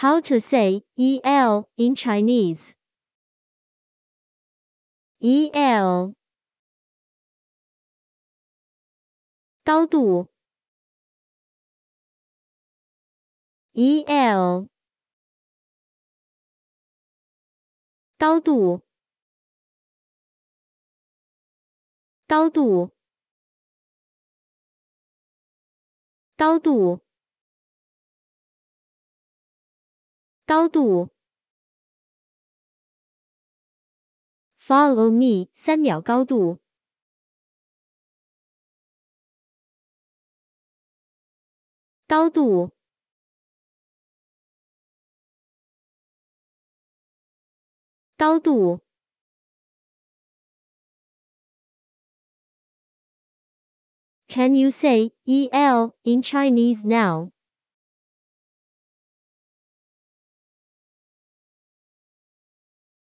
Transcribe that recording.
How to say EL in Chinese? EL 高度 EL 高度高度高度高度，Follow me，三秒高度，高度，高度。Can you say E L in Chinese now?